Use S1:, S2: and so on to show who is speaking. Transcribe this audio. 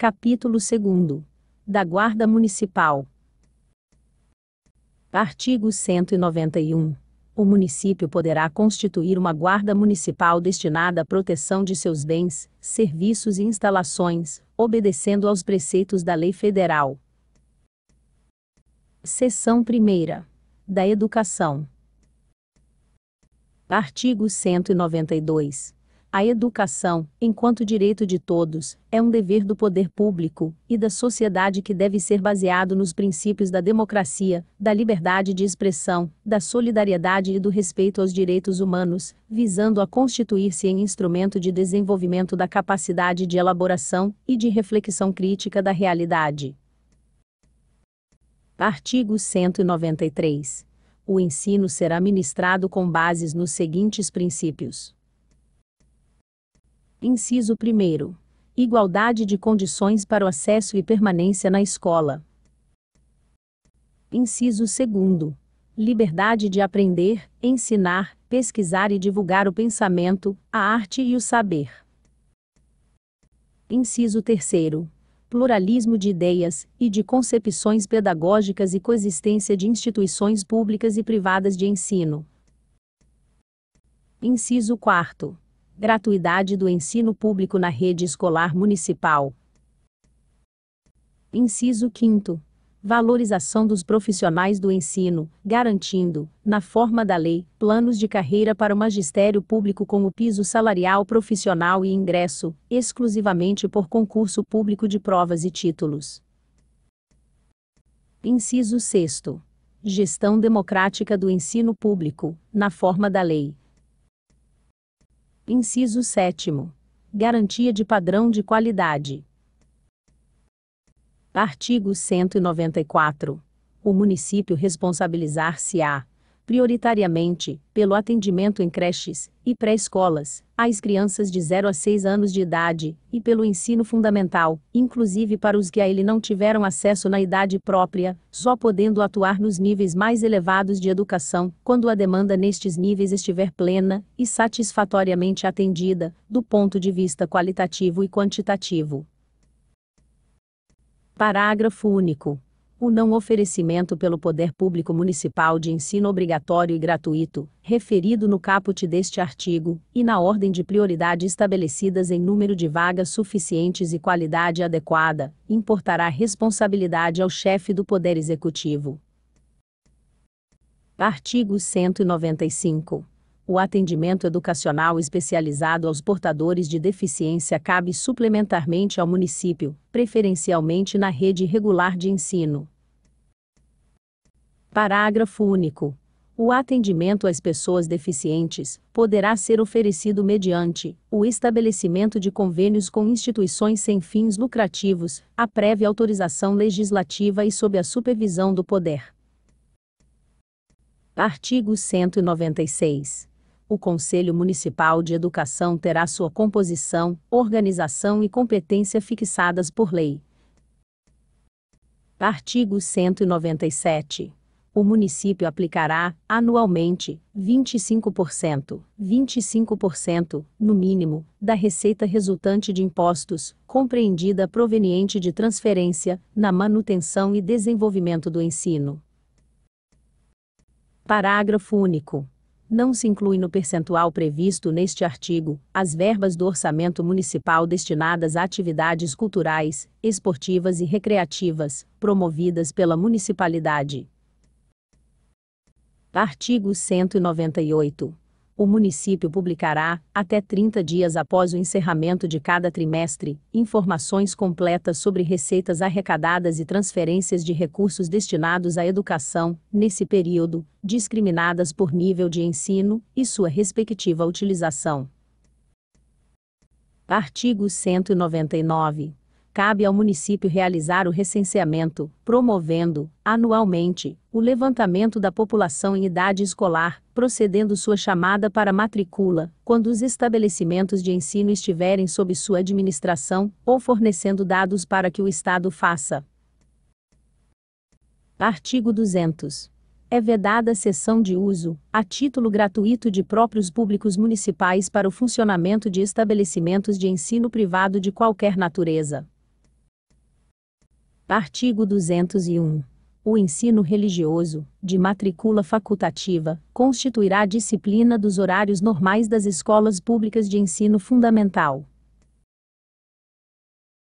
S1: Capítulo 2 Da Guarda Municipal. Artigo 191. O município poderá constituir uma guarda municipal destinada à proteção de seus bens, serviços e instalações, obedecendo aos preceitos da lei federal. Seção 1. Da Educação. Artigo 192 a educação, enquanto direito de todos, é um dever do poder público e da sociedade que deve ser baseado nos princípios da democracia, da liberdade de expressão, da solidariedade e do respeito aos direitos humanos, visando a constituir-se em instrumento de desenvolvimento da capacidade de elaboração e de reflexão crítica da realidade. Artigo 193. O ensino será ministrado com bases nos seguintes princípios Inciso 1. Igualdade de condições para o acesso e permanência na escola. Inciso 2. Liberdade de aprender, ensinar, pesquisar e divulgar o pensamento, a arte e o saber. Inciso 3 pluralismo de ideias e de concepções pedagógicas e coexistência de instituições públicas e privadas de ensino. Inciso 4. Gratuidade do ensino público na rede escolar municipal. Inciso 5. Valorização dos profissionais do ensino, garantindo, na forma da lei, planos de carreira para o magistério público com o piso salarial profissional e ingresso, exclusivamente por concurso público de provas e títulos. Inciso 6. Gestão democrática do ensino público, na forma da lei. Inciso 7. Garantia de padrão de qualidade. Artigo 194. O município responsabilizar-se-á prioritariamente, pelo atendimento em creches e pré-escolas, às crianças de 0 a 6 anos de idade, e pelo ensino fundamental, inclusive para os que a ele não tiveram acesso na idade própria, só podendo atuar nos níveis mais elevados de educação, quando a demanda nestes níveis estiver plena e satisfatoriamente atendida, do ponto de vista qualitativo e quantitativo. Parágrafo único o não oferecimento pelo Poder Público Municipal de ensino obrigatório e gratuito, referido no caput deste artigo, e na ordem de prioridade estabelecidas em número de vagas suficientes e qualidade adequada, importará responsabilidade ao chefe do Poder Executivo. Artigo 195 o atendimento educacional especializado aos portadores de deficiência cabe suplementarmente ao município, preferencialmente na rede regular de ensino, Parágrafo único. O atendimento às pessoas deficientes poderá ser oferecido mediante o estabelecimento de convênios com instituições sem fins lucrativos, a prévia autorização legislativa e sob a supervisão do poder. Artigo 196. O Conselho Municipal de Educação terá sua composição, organização e competência fixadas por lei. Artigo 197 o município aplicará, anualmente, 25%, 25%, no mínimo, da receita resultante de impostos, compreendida proveniente de transferência, na manutenção e desenvolvimento do ensino. Parágrafo único. Não se inclui no percentual previsto neste artigo as verbas do orçamento municipal destinadas a atividades culturais, esportivas e recreativas, promovidas pela municipalidade. Artigo 198. O município publicará, até 30 dias após o encerramento de cada trimestre, informações completas sobre receitas arrecadadas e transferências de recursos destinados à educação, nesse período, discriminadas por nível de ensino e sua respectiva utilização. Artigo 199 cabe ao município realizar o recenseamento, promovendo, anualmente, o levantamento da população em idade escolar, procedendo sua chamada para matrícula, quando os estabelecimentos de ensino estiverem sob sua administração, ou fornecendo dados para que o Estado faça. Artigo 200 é vedada a cessão de uso, a título gratuito de próprios públicos municipais para o funcionamento de estabelecimentos de ensino privado de qualquer natureza. Artigo 201. O ensino religioso, de matrícula facultativa, constituirá a disciplina dos horários normais das escolas públicas de ensino fundamental.